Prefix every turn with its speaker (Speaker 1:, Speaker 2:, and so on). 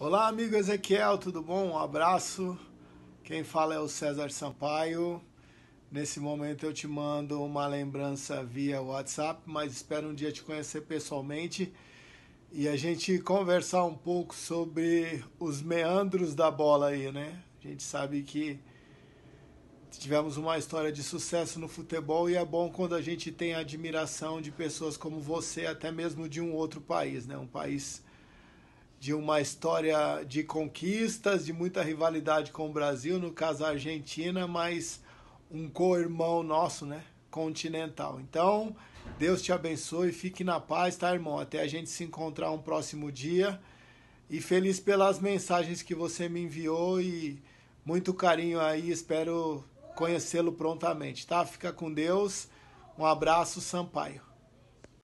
Speaker 1: Olá, amigo Ezequiel, tudo bom? Um abraço. Quem fala é o César Sampaio. Nesse momento eu te mando uma lembrança via WhatsApp, mas espero um dia te conhecer pessoalmente e a gente conversar um pouco sobre os meandros da bola aí, né? A gente sabe que tivemos uma história de sucesso no futebol e é bom quando a gente tem admiração de pessoas como você, até mesmo de um outro país, né? Um país de uma história de conquistas, de muita rivalidade com o Brasil, no caso a Argentina, mas um co-irmão nosso, né? Continental. Então, Deus te abençoe, fique na paz, tá, irmão? Até a gente se encontrar um próximo dia. E feliz pelas mensagens que você me enviou e muito carinho aí, espero conhecê-lo prontamente, tá? Fica com Deus. Um abraço, Sampaio.